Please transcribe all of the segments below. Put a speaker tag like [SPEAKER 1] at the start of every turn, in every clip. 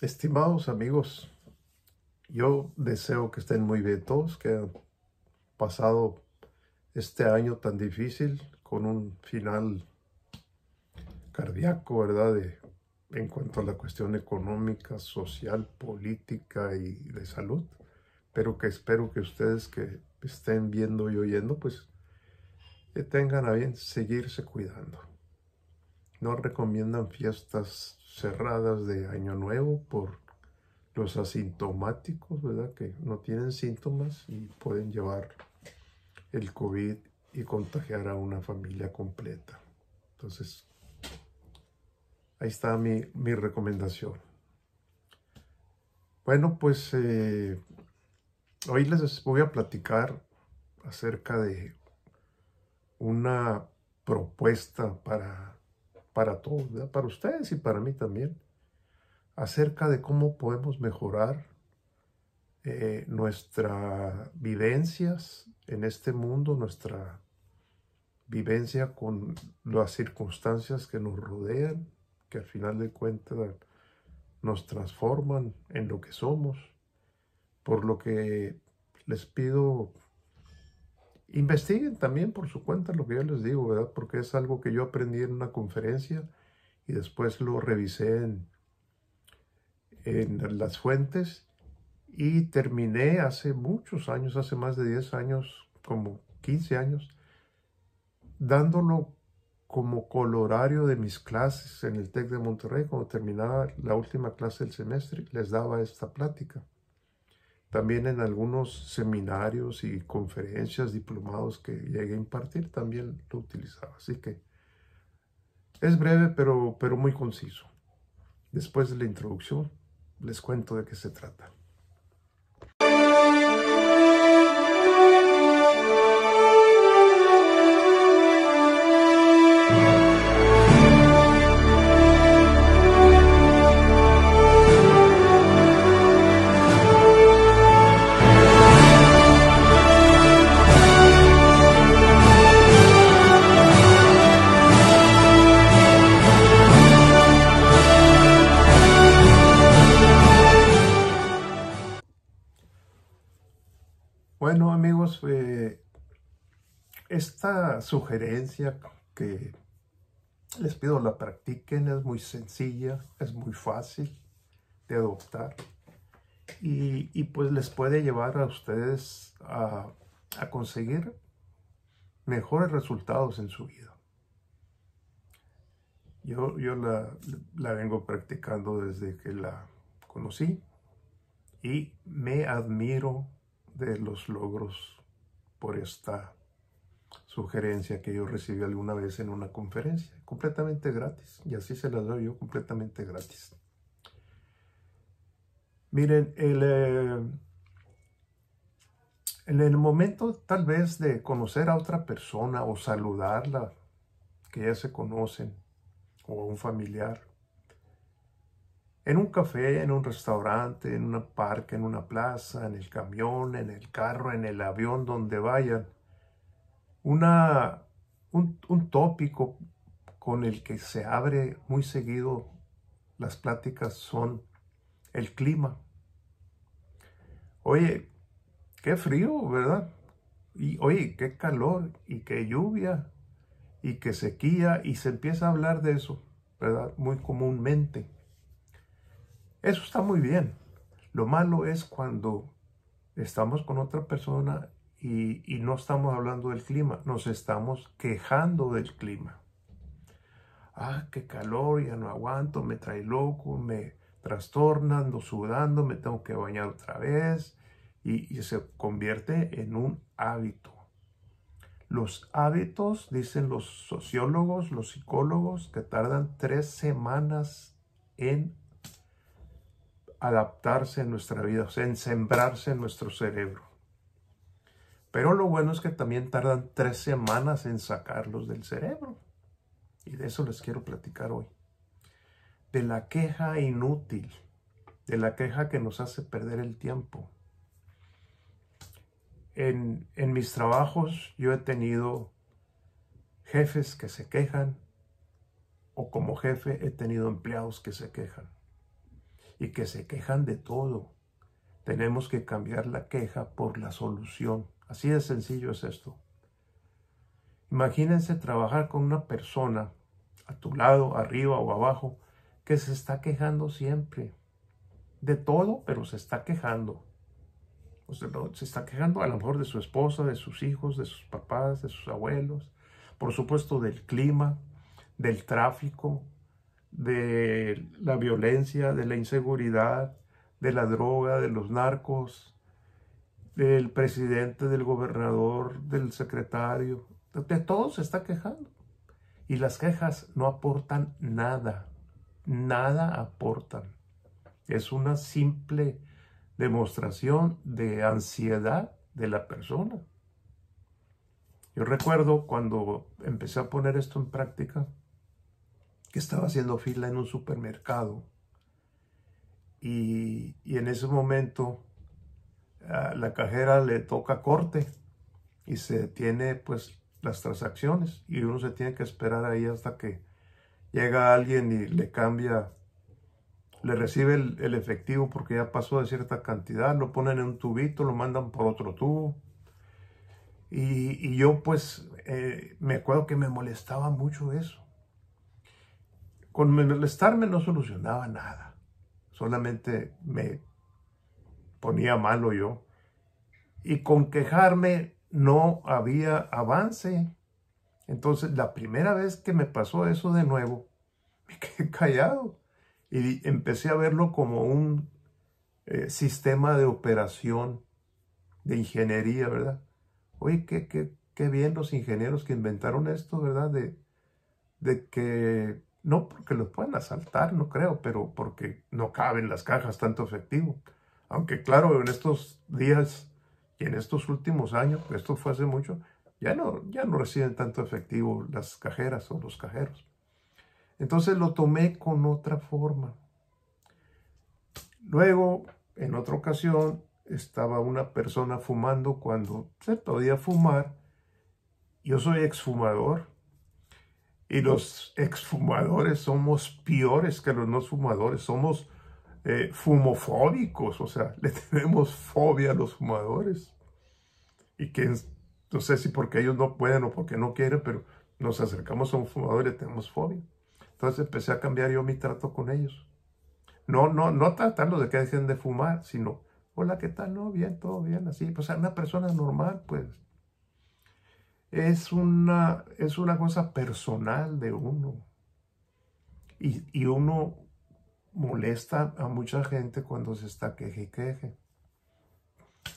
[SPEAKER 1] Estimados amigos, yo deseo que estén muy bien todos, que han pasado este año tan difícil con un final cardíaco, ¿verdad? en cuanto a la cuestión económica, social, política y de salud. Pero que espero que ustedes que estén viendo y oyendo, pues que tengan a bien seguirse cuidando. No recomiendan fiestas cerradas de Año Nuevo por los asintomáticos, ¿verdad? Que no tienen síntomas y pueden llevar el COVID y contagiar a una familia completa. Entonces, ahí está mi, recomendación. Bueno, pues eh, hoy les voy a platicar acerca de una propuesta para para todos, para ustedes y para mí también, acerca de cómo podemos mejorar eh, nuestras vivencias en este mundo, nuestra vivencia con las circunstancias que nos rodean, que al final de cuentas nos transforman en lo que somos. Por lo que les pido investiguen también por su cuenta lo que yo les digo, ¿verdad? Porque es algo que yo aprendí en una conferencia y después lo revisé en, en las fuentes y terminé hace muchos años, hace más de 10 años, como 15 años, dándolo como colorario de mis clases en el TEC de Monterrey, cuando terminaba la última clase del semestre, les daba esta plática. También en algunos seminarios y conferencias, diplomados que llegué a impartir, también lo utilizaba. Así que es breve, pero, pero muy conciso. Después de la introducción, les cuento de qué se trata. Esta sugerencia que les pido la practiquen, es muy sencilla, es muy fácil de adoptar y, pues les puede llevar a ustedes a, conseguir mejores resultados en su vida. Yo, la, la, vengo practicando desde que la conocí y me admiro de los logros por esta sugerencia que yo recibí alguna vez en una conferencia, completamente gratis, y así se la doy yo completamente gratis. Miren, el, eh, en el momento tal vez de conocer a otra persona o saludarla, que ya se conocen, o a un familiar, en un café, en un restaurante, en un parque, en una plaza, en el camión, en el carro, en el avión, donde vayan, un, un tópico con el que se abre muy seguido las pláticas son el clima. Oye, qué frío, ¿verdad? Y oye, qué calor y qué lluvia y qué sequía y se empieza a hablar de eso, ¿verdad? Muy comúnmente. Eso está muy bien. Lo malo es cuando estamos con otra persona y, no estamos hablando del clima, nos estamos quejando del clima. Ah, qué calor, ya no aguanto, me trae loco, me trastorna, ando sudando, me tengo que bañar otra vez y, se convierte en un hábito. Los hábitos, dicen los sociólogos, los psicólogos, que tardan tres semanas en adaptarse en nuestra vida, en sembrarse en nuestro cerebro. Pero lo bueno es que también tardan tres semanas en sacarlos del cerebro. Y de eso les quiero platicar hoy. De la queja inútil, de la queja que nos hace perder el tiempo. En, mis trabajos yo he tenido jefes que se quejan o como jefe he tenido empleados que se quejan y que se quejan de todo. Tenemos que cambiar la queja por la solución. Así de sencillo es esto. Imagínense trabajar con una persona a tu lado, arriba o abajo, que se está quejando siempre. De todo, pero se está quejando. se está quejando a lo mejor de su esposa, de sus hijos, de sus papás, de sus abuelos, por supuesto del clima, del tráfico, de la violencia, de la inseguridad, de la droga, de los narcos, del presidente, del gobernador, del secretario, de todos se está quejando. Y las quejas no aportan nada, nada aportan. Es una simple demostración de ansiedad de la persona. Yo recuerdo cuando empecé a poner esto en práctica, que estaba haciendo fila en un supermercado y, y en ese momento la cajera le toca corte y se tiene pues las transacciones y uno se tiene que esperar ahí hasta que llega alguien y le cambia, le recibe el, efectivo porque ya pasó de cierta cantidad, lo ponen en un tubito, lo mandan por otro tubo. Y, yo pues eh, me acuerdo que me molestaba mucho eso. Con molestarme no solucionaba nada, solamente me ponía malo yo. Y con quejarme no había avance. Entonces, la primera vez que me pasó eso de nuevo, me quedé callado y empecé a verlo como un eh, sistema de operación, de ingeniería, ¿verdad? Oye, qué, qué, bien los ingenieros que inventaron esto, ¿verdad? De, de que no porque los puedan asaltar, no creo, pero porque no caben las cajas tanto efectivo. Aunque claro, en estos días y en estos últimos años, pues, esto fue hace mucho, ya no, ya no reciben tanto efectivo las cajeras o los cajeros. Entonces lo tomé con otra forma. Luego, en otra ocasión, estaba una persona fumando cuando se podía fumar. Yo soy exfumador y los exfumadores somos peores que los no fumadores, somos eh, fumofóbicos, o sea, le tenemos fobia a los fumadores. Y que no sé si porque ellos no pueden o porque no quieren, pero nos acercamos a un fumador y le tenemos fobia. Entonces empecé a cambiar yo mi trato con ellos. No, no, no tratarlos de que dejen de fumar, sino, hola, ¿qué tal? No, bien, todo bien, así. Pues una persona normal, pues. Es una, es una cosa personal de uno. Y, y uno molesta a mucha gente cuando se está queje y queje.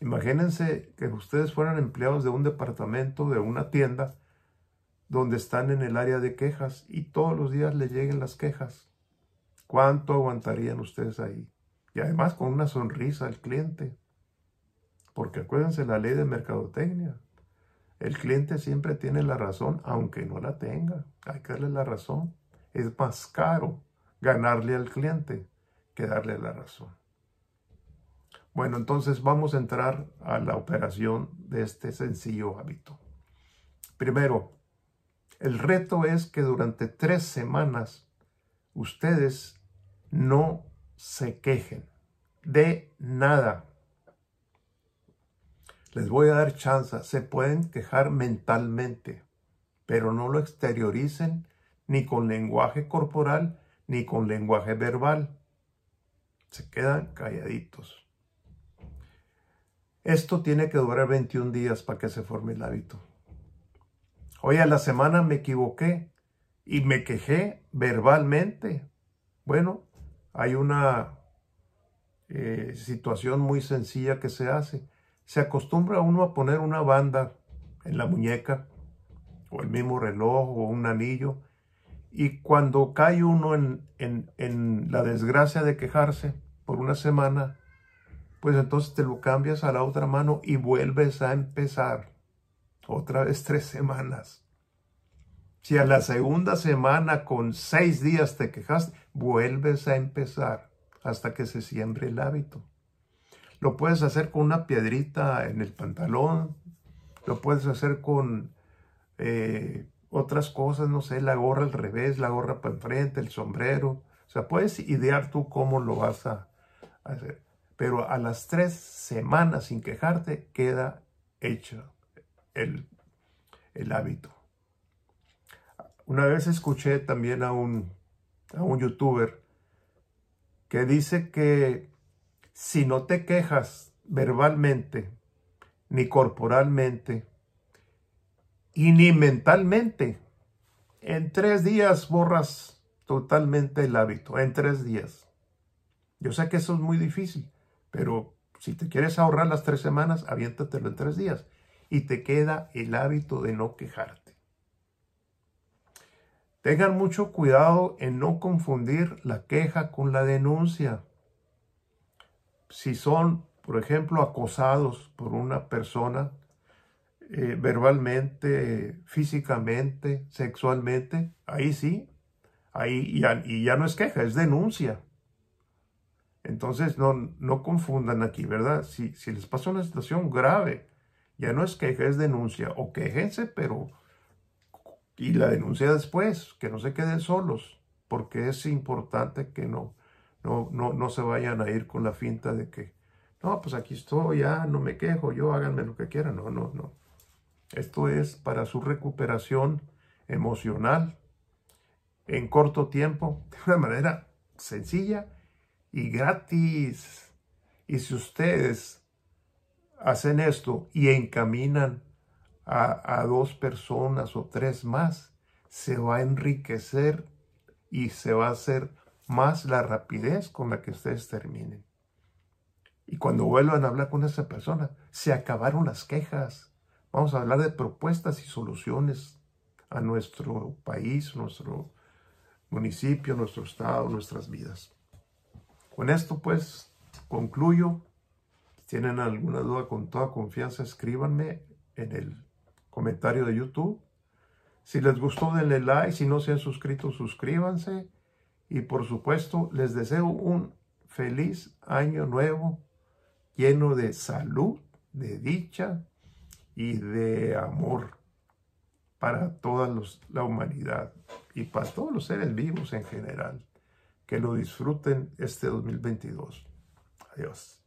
[SPEAKER 1] Imagínense que ustedes fueran empleados de un departamento, de una tienda, donde están en el área de quejas y todos los días les lleguen las quejas. ¿Cuánto aguantarían ustedes ahí? Y además con una sonrisa al cliente. Porque acuérdense la ley de mercadotecnia. El cliente siempre tiene la razón, aunque no la tenga. Hay que darle la razón. Es más caro ganarle al cliente que darle la razón. Bueno, entonces vamos a entrar a la operación de este sencillo hábito. Primero, el reto es que durante tres semanas ustedes no se quejen de nada. Les voy a dar chance, se pueden quejar mentalmente, pero no lo exterioricen ni con lenguaje corporal ni con lenguaje verbal. Se quedan calladitos. Esto tiene que durar 21 días para que se forme el hábito. Hoy a la semana me equivoqué y me quejé verbalmente. Bueno, hay una eh, situación muy sencilla que se hace. Se acostumbra uno a poner una banda en la muñeca o el mismo reloj o un anillo y cuando cae uno en, la desgracia de quejarse por una semana, pues entonces te lo cambias a la otra mano y vuelves a empezar. Otra vez tres semanas. Si a la segunda semana con seis días te quejaste, vuelves a empezar hasta que se siembre el hábito. Lo puedes hacer con una piedrita en el pantalón, lo puedes hacer con eh, otras cosas, no sé, la gorra al revés, la gorra para enfrente, el sombrero. O sea, puedes idear tú cómo lo vas a, hacer. Pero a las tres semanas sin quejarte queda hecho el, el hábito. Una vez escuché también a un, a un youtuber que dice que si no te quejas verbalmente ni corporalmente, y ni mentalmente. En tres días borras totalmente el hábito, en tres días. Yo sé que eso es muy difícil, pero si te quieres ahorrar las tres semanas, aviéntatelo en tres días y te queda el hábito de no quejarte. Tengan mucho cuidado en no confundir la queja con la denuncia. Si son, por ejemplo, acosados por una persona, eh, verbalmente, físicamente, sexualmente, ahí sí, ahí ya, y ya no es queja, es denuncia. Entonces no, no confundan aquí, ¿verdad? Si, si les pasa una situación grave, ya no es queja, es denuncia, o quejense, pero y la denuncia después, que no se queden solos, porque es importante que no, no, no, no se vayan a ir con la finta de que, no, pues aquí estoy, ya no me quejo, yo háganme lo que quieran, no, no, no. Esto es para su recuperación emocional en corto tiempo, de una manera sencilla y gratis. Y si ustedes hacen esto y encaminan a, dos personas o tres más, se va a enriquecer y se va a hacer más la rapidez con la que ustedes terminen. Y cuando vuelvan a hablar con esa persona, se acabaron las quejas, Vamos a hablar de propuestas y soluciones a nuestro país, nuestro municipio, nuestro estado, nuestras vidas. Con esto pues concluyo. Si tienen alguna duda con toda confianza, escríbanme en el comentario de YouTube. Si les gustó, denle like. Si no se han suscrito, suscríbanse. Y por supuesto, les deseo un feliz año nuevo lleno de salud, de dicha, y de amor para toda la humanidad y para todos los seres vivos en general. Que lo disfruten este 2022. Adiós.